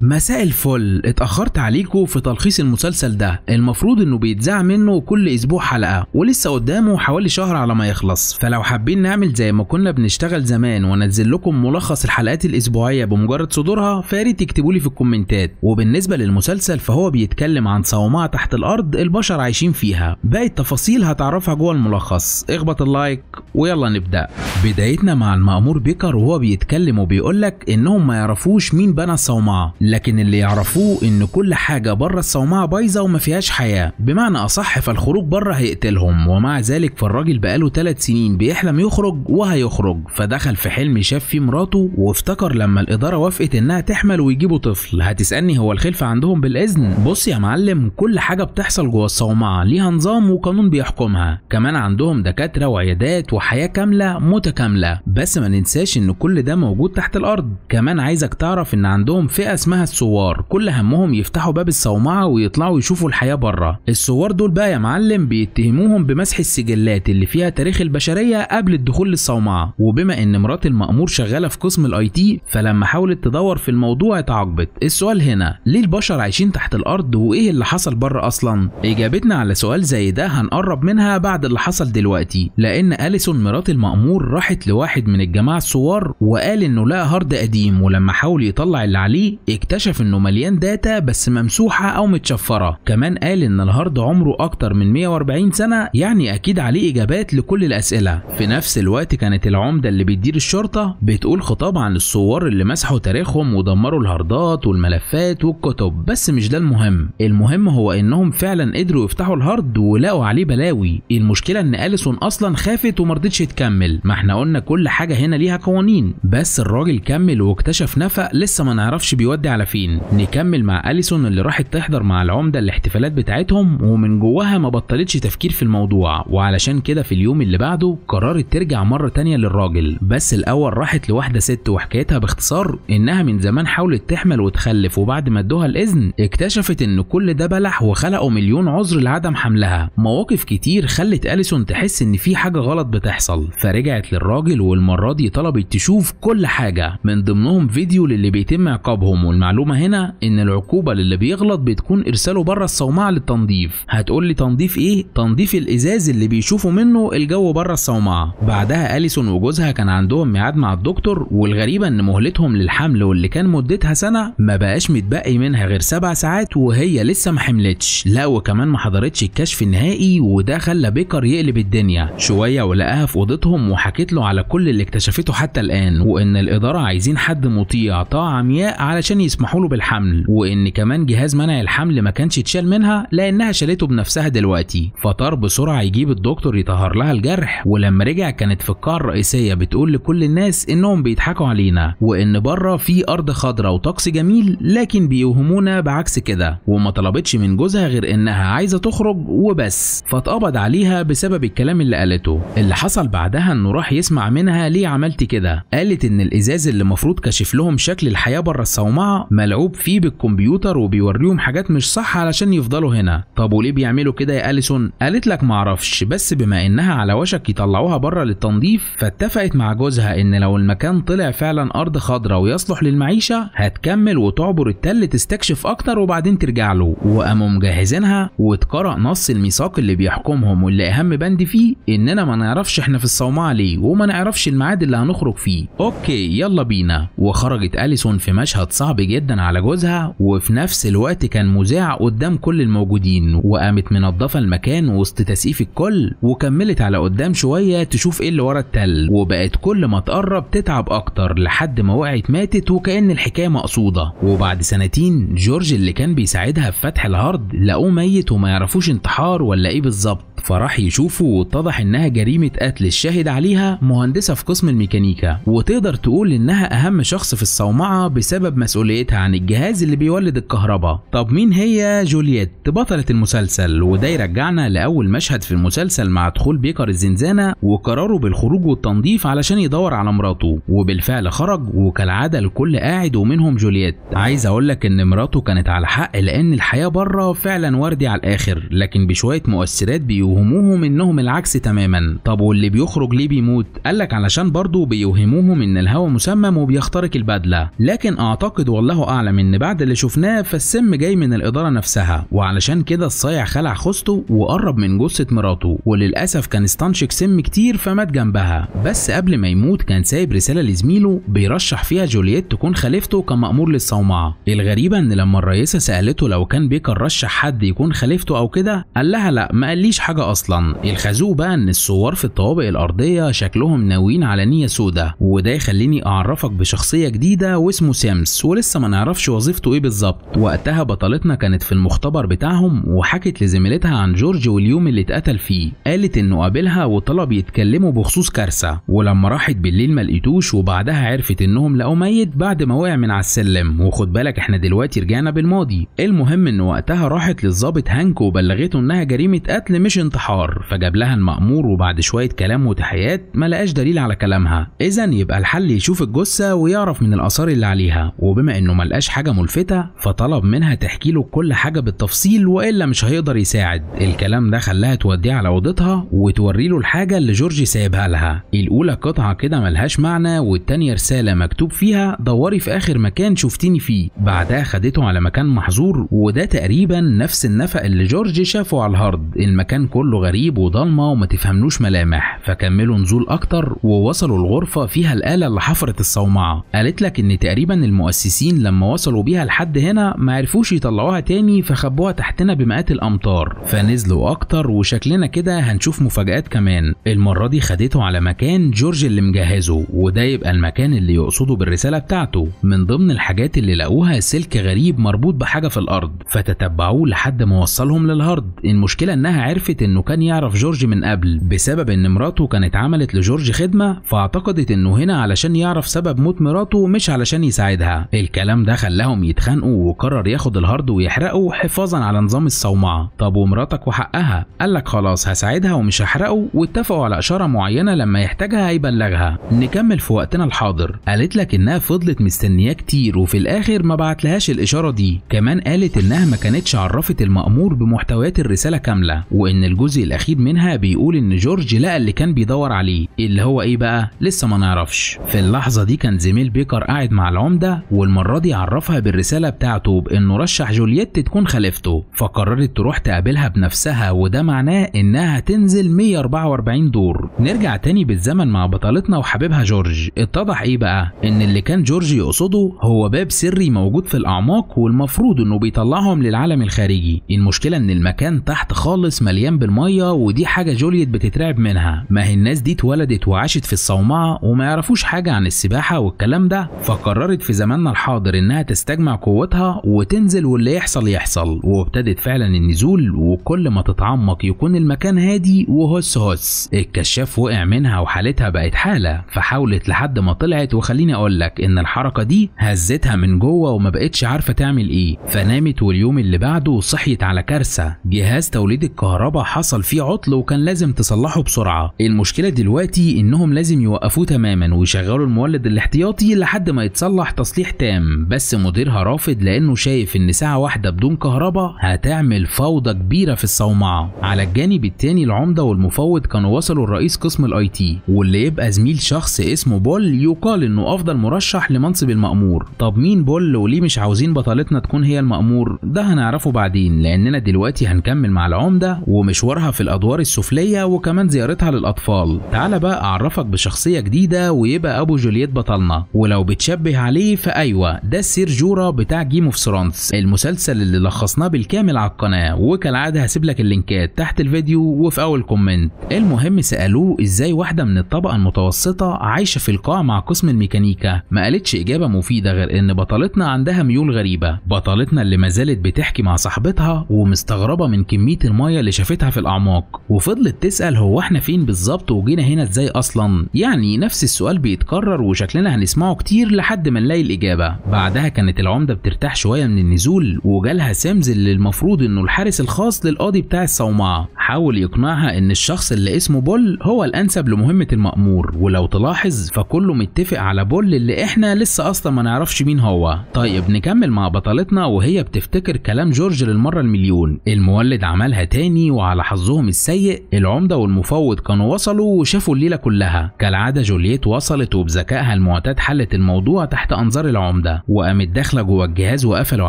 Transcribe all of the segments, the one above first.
مساء الفل اتأخرت عليكم في تلخيص المسلسل ده المفروض انه بيتذاع منه كل اسبوع حلقة ولسه قدامه حوالي شهر على ما يخلص فلو حابين نعمل زي ما كنا بنشتغل زمان ونزل لكم ملخص الحلقات الاسبوعية بمجرد صدورها فياريت تكتبوا لي في الكومنتات وبالنسبة للمسلسل فهو بيتكلم عن صومعة تحت الارض البشر عايشين فيها باقي التفاصيل هتعرفها جوه الملخص اخبط اللايك ويلا نبدأ بدايتنا مع المأمور بيكر وهو بيتكلم وبيقولك انهم ما يعرفوش مين بنى الصومعة لكن اللي يعرفوه ان كل حاجه بره الصومعه بايظه وما فيهاش حياه بمعنى اصح فالخروج بره هيقتلهم ومع ذلك فالراجل بقاله 3 سنين بيحلم يخرج وهيخرج فدخل في حلم شاف فيه مراته وافتكر لما الاداره وافقت انها تحمل ويجيبوا طفل هتسالني هو الخلفه عندهم بالاذن بص يا معلم كل حاجه بتحصل جوه الصومعه ليها نظام وقانون بيحكمها كمان عندهم دكاتره وعيادات وحياه كامله متكامله بس ما ننساش ان كل ده موجود تحت الارض كمان عايزك تعرف ان عندهم فئه اسمها اسمها الثوار كل همهم يفتحوا باب الصومعة ويطلعوا يشوفوا الحياة بره الثوار دول بقى يا معلم بيتهموهم بمسح السجلات اللي فيها تاريخ البشرية قبل الدخول للصومعة وبما ان مرات المأمور شغالة في قسم الاي تي فلما حاولت تدور في الموضوع اتعاقبت السؤال هنا ليه البشر عايشين تحت الارض وايه اللي حصل بره اصلا اجابتنا على سؤال زي ده هنقرب منها بعد اللي حصل دلوقتي لان اليسون مرات المأمور راحت لواحد من الجماعة الثوار وقال انه لقى هارد قديم ولما حاول يطلع اللي عليه اكتشف انه مليان داتا بس ممسوحه او متشفره كمان قال ان الهارد عمره اكتر من 140 سنه يعني اكيد عليه اجابات لكل الاسئله في نفس الوقت كانت العمده اللي بتدير الشرطه بتقول خطاب عن الثوار اللي مسحوا تاريخهم ودمروا الهاردات والملفات والكتب بس مش ده المهم المهم هو انهم فعلا قدروا يفتحوا الهارد ولقوا عليه بلاوي المشكله ان اليسون اصلا خافت ومرضتش تكمل ما احنا قلنا كل حاجه هنا ليها قوانين بس الراجل كمل واكتشف نفق لسه ما نعرفش بيودي على فين نكمل مع اليسون اللي راحت تحضر مع العمده الاحتفالات بتاعتهم ومن جواها ما بطلتش تفكير في الموضوع وعلشان كده في اليوم اللي بعده قررت ترجع مره تانية للراجل بس الاول راحت لواحده ست وحكايتها باختصار انها من زمان حاولت تحمل وتخلف وبعد ما ادوها الاذن اكتشفت ان كل ده بلح وخلقوا مليون عذر لعدم حملها مواقف كتير خلت اليسون تحس ان في حاجه غلط بتحصل فرجعت للراجل والمره دي طلبت تشوف كل حاجه من ضمنهم فيديو للي بيتم عقابهم المعلومه هنا ان العقوبه للي بيغلط بتكون ارساله بره الصومعه للتنظيف هتقول لي تنظيف ايه تنظيف الازاز اللي بيشوفوا منه الجو بره الصومعه بعدها اليسون وجوزها كان عندهم ميعاد مع الدكتور والغريبه ان مهلتهم للحمل واللي كان مدتها سنه ما بقاش متبقي منها غير سبع ساعات وهي لسه ما حملتش لا وكمان ما حضرتش الكشف النهائي وده خلى بيكر يقلب الدنيا شويه ولقاها في اوضتهم وحكيت له على كل اللي اكتشفته حتى الان وان الاداره عايزين حد مطيع طاعه عمياء علشان يسمحوا له بالحمل وان كمان جهاز منع الحمل ما كانش اتشال منها لانها شالته بنفسها دلوقتي فطار بسرعه يجيب الدكتور يطهر لها الجرح ولما رجع كانت في القاعه الرئيسيه بتقول لكل الناس انهم بيضحكوا علينا وان بره في ارض خضراء وطقس جميل لكن بيوهمونا بعكس كده وما طلبتش من جوزها غير انها عايزه تخرج وبس فاتقبض عليها بسبب الكلام اللي قالته اللي حصل بعدها انه راح يسمع منها ليه عملت كده قالت ان الازاز اللي المفروض كشف لهم شكل الحياه بره الصومعه ملعوب فيه بالكمبيوتر وبيوريهم حاجات مش صح علشان يفضلوا هنا طب وليه بيعملوا كده يا اليسون قالت لك معرفش بس بما انها على وشك يطلعوها بره للتنظيف فاتفقت مع جوزها ان لو المكان طلع فعلا ارض خضراء ويصلح للمعيشه هتكمل وتعبر التل تستكشف اكتر وبعدين ترجع له وقاموا مجهزينها واتقرأ نص الميثاق اللي بيحكمهم واللي اهم بند فيه اننا ما نعرفش احنا في الصومعه ليه وما نعرفش الميعاد اللي هنخرج فيه اوكي يلا بينا وخرجت اليسون في مشهد صعب جدا على جوزها وفي نفس الوقت كان مذاع قدام كل الموجودين وقامت منظفه المكان وسط تسقيف الكل وكملت على قدام شويه تشوف ايه اللي ورا التل وبقت كل ما تقرب تتعب اكتر لحد ما وقعت ماتت وكان الحكايه مقصوده وبعد سنتين جورج اللي كان بيساعدها في فتح الهارد لقوه ميت وما يعرفوش انتحار ولا ايه بالظبط فراح يشوفه واتضح انها جريمه قتل الشاهد عليها مهندسه في قسم الميكانيكا وتقدر تقول انها اهم شخص في الصومعه بسبب مسؤوليتها عن الجهاز اللي بيولد الكهرباء طب مين هي جولييت بطله المسلسل وده يرجعنا لاول مشهد في المسلسل مع دخول بيكر الزنزانه وقراره بالخروج والتنظيف علشان يدور على مراته وبالفعل خرج وكالعاده الكل قاعد ومنهم جولييت عايز اقول لك ان مراته كانت على حق لان الحياه بره فعلا وردي على الاخر لكن بشويه مؤثرات بيو بيوهموهم انهم العكس تماما طب واللي بيخرج ليه بيموت قالك علشان برضه بيوهموهم ان الهواء مسمم وبيخترق البدله لكن اعتقد والله اعلم ان بعد اللي شفناه فالسم جاي من الاداره نفسها وعلشان كده الصايع خلع خوسته وقرب من جثه مراته وللاسف كان استنشق سم كتير فمات جنبها بس قبل ما يموت كان سايب رساله لزميله بيرشح فيها جولييت تكون خليفته كمأمور للصومعه الغريبه ان لما الرئيسه سالته لو كان بيكر رشح حد يكون خليفته او كده قال لها لا ما قاليش حاجه حاجة أصلا الخازوق بقى إن الثوار في الطوابق الأرضية شكلهم ناويين على نية سودة وده يخليني أعرفك بشخصية جديدة واسمه سيمس ولسه ما نعرفش وظيفته إيه بالظبط وقتها بطلتنا كانت في المختبر بتاعهم وحكت لزميلتها عن جورج واليوم اللي اتقتل فيه قالت إنه قابلها وطلب يتكلموا بخصوص كارثة ولما راحت بالليل ما لقيتوش وبعدها عرفت إنهم لقوا ميت بعد ما وقع من على السلم وخد بالك إحنا دلوقتي رجعنا بالماضي المهم إن وقتها راحت للظابط هانك وبلغته إنها جريمة قتل مش انتحار فجاب لها المأمور وبعد شوية كلام وتحيات ما لقاش دليل على كلامها إذا يبقى الحل يشوف الجثة ويعرف من الآثار اللي عليها وبما إنه ما لقاش حاجة ملفتة فطلب منها تحكي له كل حاجة بالتفصيل وإلا مش هيقدر يساعد الكلام ده خلاها توديه على أوضتها وتوري له الحاجة اللي جورج سايبها لها الأولى قطعة كده ملهاش معنى والتانية رسالة مكتوب فيها دوري في آخر مكان شفتيني فيه بعدها خدته على مكان محظور وده تقريبا نفس النفق اللي جورج شافه على الهارد المكان كله كله غريب وضلمة وما تفهملوش ملامح فكملوا نزول أكتر ووصلوا الغرفة فيها الآلة اللي حفرت الصومعة قالت لك إن تقريبا المؤسسين لما وصلوا بيها لحد هنا ما عرفوش يطلعوها تاني فخبوها تحتنا بمئات الأمتار فنزلوا أكتر وشكلنا كده هنشوف مفاجآت كمان المرة دي خدته على مكان جورج اللي مجهزه وده يبقى المكان اللي يقصده بالرسالة بتاعته من ضمن الحاجات اللي لقوها سلك غريب مربوط بحاجة في الأرض فتتبعوه لحد ما وصلهم للهارد المشكلة إنها عرفت إن انه كان يعرف جورج من قبل بسبب ان مراته كانت عملت لجورج خدمه فاعتقدت انه هنا علشان يعرف سبب موت مراته مش علشان يساعدها الكلام ده خلاهم يتخانقوا وقرر ياخد الهارد ويحرقه حفاظا على نظام الصومعه طب ومراتك وحقها قال لك خلاص هساعدها ومش هحرقه واتفقوا على اشاره معينه لما يحتاجها هيبلغها نكمل في وقتنا الحاضر قالت لك انها فضلت مستنياه كتير وفي الاخر ما بعتلهاش الاشاره دي كمان قالت انها ما كانتش عرفت المأمور بمحتويات الرساله كامله وان الج الجزء الاخير منها بيقول ان جورج لقى اللي كان بيدور عليه اللي هو ايه بقى لسه ما نعرفش في اللحظه دي كان زميل بيكر قاعد مع العمده والمره دي عرفها بالرساله بتاعته بانه رشح جولييت تكون خليفته فقررت تروح تقابلها بنفسها وده معناه انها هتنزل 144 دور نرجع تاني بالزمن مع بطلتنا وحبيبها جورج اتضح ايه بقى ان اللي كان جورج يقصده هو باب سري موجود في الاعماق والمفروض انه بيطلعهم للعالم الخارجي المشكله ان المكان تحت خالص مليان جنب الميه ودي حاجه جوليت بتترعب منها ما هي الناس دي اتولدت وعاشت في الصومعه وما يعرفوش حاجه عن السباحه والكلام ده فقررت في زماننا الحاضر انها تستجمع قوتها وتنزل واللي يحصل يحصل وابتدت فعلا النزول وكل ما تتعمق يكون المكان هادي وهس هس الكشاف وقع منها وحالتها بقت حاله فحاولت لحد ما طلعت وخليني اقول لك ان الحركه دي هزتها من جوه وما بقتش عارفه تعمل ايه فنامت واليوم اللي بعده صحيت على كارثه جهاز توليد الكهرباء حصل فيه عطل وكان لازم تصلحه بسرعه المشكله دلوقتي انهم لازم يوقفوه تماما ويشغلوا المولد الاحتياطي لحد ما يتصلح تصليح تام بس مديرها رافض لانه شايف ان ساعه واحده بدون كهرباء هتعمل فوضى كبيره في الصومعه على الجانب التاني العمده والمفوض كانوا وصلوا لرئيس قسم الاي تي واللي يبقى زميل شخص اسمه بول يقال انه افضل مرشح لمنصب المامور طب مين بول وليه مش عاوزين بطلتنا تكون هي المامور ده هنعرفه بعدين لاننا دلوقتي هنكمل مع العمده ومش مشوارها في الأدوار السفلية وكمان زيارتها للأطفال تعال بقى أعرفك بشخصية جديدة ويبقى أبو جولييت بطلنا ولو بتشبه عليه فأيوه ده السير جورا بتاع جيم اوف ثرونز المسلسل اللي لخصناه بالكامل على القناة وكالعادة هسيب لك اللينكات تحت الفيديو وفي أول كومنت المهم سألوه إزاي واحدة من الطبقة المتوسطة عايشة في القاع مع قسم الميكانيكا ما قالتش إجابة مفيدة غير إن بطلتنا عندها ميول غريبة بطلتنا اللي ما زالت بتحكي مع صاحبتها ومستغربة من كمية المية اللي شافتها في الاعماق وفضلت تسال هو احنا فين بالظبط وجينا هنا ازاي اصلا يعني نفس السؤال بيتكرر وشكلنا هنسمعه كتير لحد ما نلاقي الاجابه بعدها كانت العمده بترتاح شويه من النزول وجالها سمز اللي المفروض انه الحارس الخاص للقاضي بتاع الصومعه بيحاول يقنعها ان الشخص اللي اسمه بول هو الانسب لمهمه المامور ولو تلاحظ فكله متفق على بول اللي احنا لسه اصلا ما نعرفش مين هو طيب نكمل مع بطلتنا وهي بتفتكر كلام جورج للمره المليون المولد عملها تاني وعلى حظهم السيء العمده والمفوض كانوا وصلوا وشافوا الليله كلها كالعاده جولييت وصلت وبذكائها المعتاد حلت الموضوع تحت انظار العمده وقامت داخله جوه الجهاز وقفلوا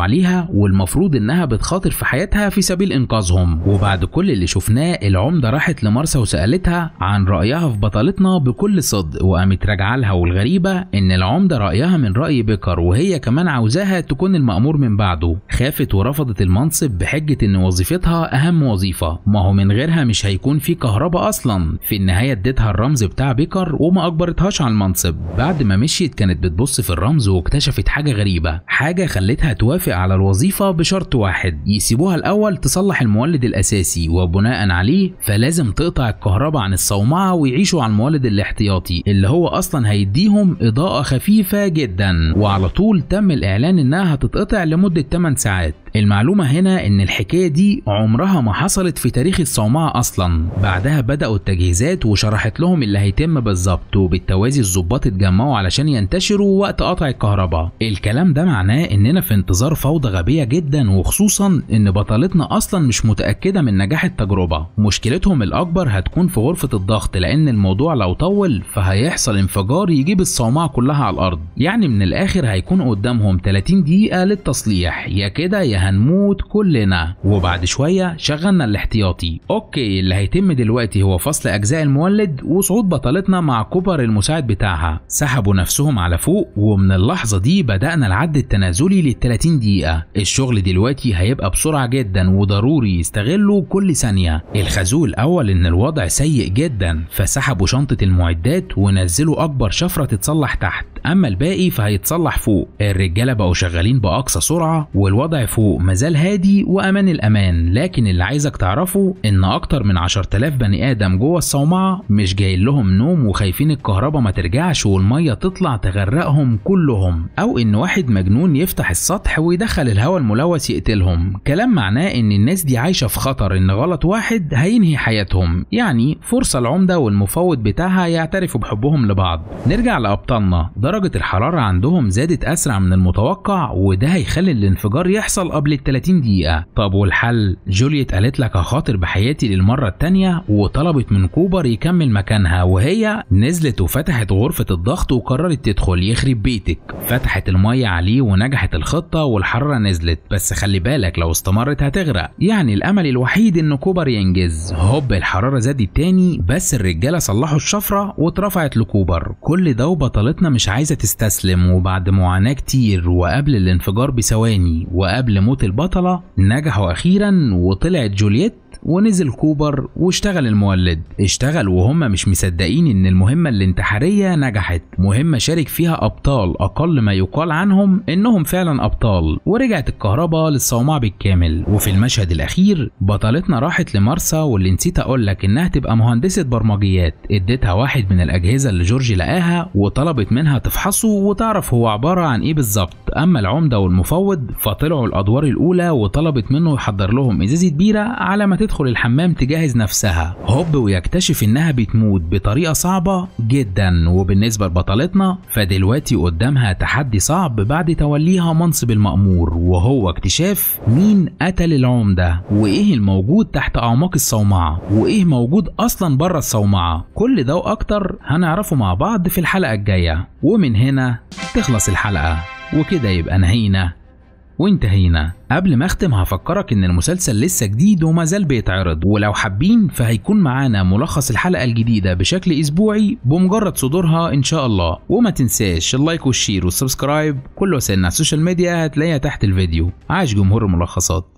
عليها والمفروض انها بتخاطر في حياتها في سبيل انقاذهم وبعد كل اللي شفناه أثناء العمدة راحت لمارسا وسألتها عن رأيها في بطلتنا بكل صدق وقامت راجعة لها والغريبة إن العمدة رأيها من رأي بكر وهي كمان عاوزاها تكون المأمور من بعده خافت ورفضت المنصب بحجة إن وظيفتها أهم وظيفة ما هو من غيرها مش هيكون في كهرباء أصلا في النهاية اديتها الرمز بتاع بكر وما أجبرتهاش على المنصب بعد ما مشيت كانت بتبص في الرمز واكتشفت حاجة غريبة حاجة خلتها توافق على الوظيفة بشرط واحد يسيبوها الأول تصلح المولد الأساسي وبناء عليه فلازم تقطع الكهرباء عن الصومعه ويعيشوا على المولد الاحتياطي اللي هو اصلا هيديهم اضاءه خفيفه جدا وعلى طول تم الاعلان انها هتتقطع لمده 8 ساعات المعلومة هنا إن الحكاية دي عمرها ما حصلت في تاريخ الصومعة أصلا، بعدها بدأوا التجهيزات وشرحت لهم اللي هيتم بالظبط وبالتوازي الظباط اتجمعوا علشان ينتشروا وقت قطع الكهرباء، الكلام ده معناه إننا في انتظار فوضى غبية جدا وخصوصا إن بطلتنا أصلا مش متأكدة من نجاح التجربة وربع مشكلتهم الأكبر هتكون في غرفة الضغط لأن الموضوع لو طول فهيحصل انفجار يجيب الصومعة كلها على الأرض يعني من الآخر هيكون قدامهم 30 دقيقة للتصليح يا كده يا هنموت كلنا وبعد شوية شغلنا الاحتياطي أوكي اللي هيتم دلوقتي هو فصل أجزاء المولد وصعود بطلتنا مع كوبر المساعد بتاعها سحبوا نفسهم على فوق ومن اللحظة دي بدأنا العد التنازلي لل 30 دقيقة الشغل دلوقتي هيبقى بسرعة جدا وضروري يستغلوا كل ثانية الخازوق اول ان الوضع سيء جدا فسحبوا شنطه المعدات ونزلوا اكبر شفره تتصلح تحت اما الباقي فهيتصلح فوق الرجاله بقوا شغالين باقصى سرعه والوضع فوق مازال هادي وامان الامان لكن اللي عايزك تعرفه ان اكتر من 10000 بني ادم جوه الصومعه مش جاي لهم نوم وخايفين الكهرباء ما ترجعش والميه تطلع تغرقهم كلهم او ان واحد مجنون يفتح السطح ويدخل الهواء الملوث يقتلهم كلام معناه ان الناس دي عايشه في خطر ان غلط واحد واحد هينهي حياتهم يعني فرصة العمدة والمفوض بتاعها يعترفوا بحبهم لبعض نرجع لأبطالنا درجة الحرارة عندهم زادت أسرع من المتوقع وده هيخلي الانفجار يحصل قبل ال 30 دقيقة طب والحل جوليت قالت لك هخاطر بحياتي للمرة التانية وطلبت من كوبر يكمل مكانها وهي نزلت وفتحت غرفة الضغط وقررت تدخل يخرب بيتك فتحت المية عليه ونجحت الخطة والحرارة نزلت بس خلي بالك لو استمرت هتغرق يعني الأمل الوحيد إن كوبر ينجز هوب الحراره زادت تاني بس الرجاله صلحوا الشفره واترفعت لكوبر كل ده وبطلتنا مش عايزه تستسلم وبعد معاناه كتير وقبل الانفجار بثواني وقبل موت البطله نجحوا اخيرا وطلعت جولييت ونزل كوبر واشتغل المولد اشتغل وهم مش مصدقين ان المهمة الانتحارية نجحت مهمة شارك فيها ابطال اقل ما يقال عنهم انهم فعلا ابطال ورجعت الكهرباء للصومعة بالكامل وفي المشهد الاخير بطلتنا راحت لمارسا واللي نسيت اقول لك انها تبقى مهندسة برمجيات اديتها واحد من الاجهزة اللي جورج لقاها وطلبت منها تفحصه وتعرف هو عبارة عن ايه بالظبط اما العمدة والمفوض فطلعوا الادوار الاولى وطلبت منه يحضر لهم ازازة كبيرة على ما تدخل الحمام تجهز نفسها هوب ويكتشف انها بتموت بطريقه صعبه جدا وبالنسبه لبطلتنا فدلوقتي قدامها تحدي صعب بعد توليها منصب المأمور وهو اكتشاف مين قتل العمده وايه الموجود تحت اعماق الصومعه وايه موجود اصلا بره الصومعه كل ده واكتر هنعرفه مع بعض في الحلقه الجايه ومن هنا تخلص الحلقه وكده يبقى نهينا وانتهينا قبل ما اختم هفكرك ان المسلسل لسه جديد وما زال بيتعرض ولو حابين فهيكون معانا ملخص الحلقه الجديده بشكل اسبوعي بمجرد صدورها ان شاء الله وما تنساش اللايك والشير والسبسكرايب كل وسائلنا على السوشيال ميديا هتلاقيها تحت الفيديو عاش جمهور الملخصات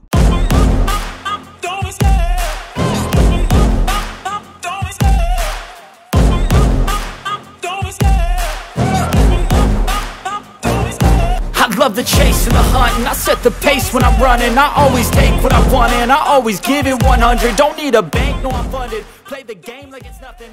the pace when I'm running I always take what I want and I always give it 100 Don't need a bank, no I'm funded Play the game like it's nothing